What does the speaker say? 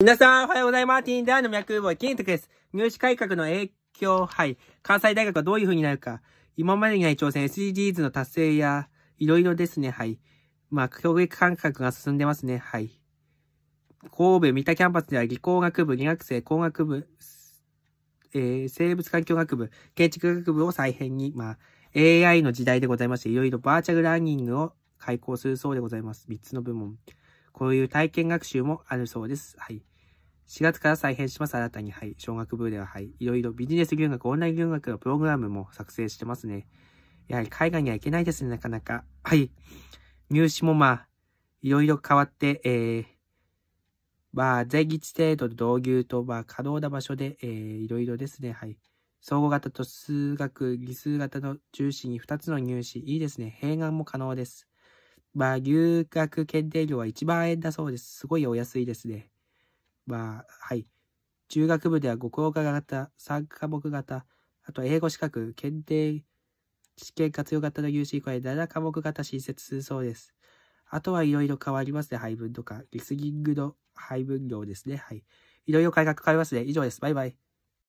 皆さん、おはようございます。ティンダーの脈ボイ、キントクです。入試改革の影響、はい。関西大学はどういう風になるか。今までにない挑戦、SDGs の達成や、いろいろですね、はい。まあ、教育感覚が進んでますね、はい。神戸三田キャンパスでは、理工学部、理学生、工学部、えー、生物環境学部、建築学部を再編に、まあ、AI の時代でございまして、いろいろバーチャルラーニングを開講するそうでございます。3つの部門。こういう体験学習もあるそうです。はい。4月から再編します。新たに、はい。小学部では、はい。いろいろビジネス留学、オンライン留学のプログラムも作成してますね。やはり海外には行けないですね、なかなか。はい。入試もまあ、いろいろ変わって、えー、まあ、在日程度と導入と、まあ、可能な場所で、えー、いろいろですね。はい。総合型と数学、理数型の重視に2つの入試、いいですね。併願も可能です。まあ、入学検定料は1万円だそうです。すごいお安いですね。まあ、はい。中学部では5教科型、3科目型、あと英語資格、検定、試験活用型の入試以降7科目型新設するそうです。あとはいろいろ変わりますね。配分とか、リスニングの配分量ですね。はい。いろいろ改革変わりますね。以上です。バイバイ。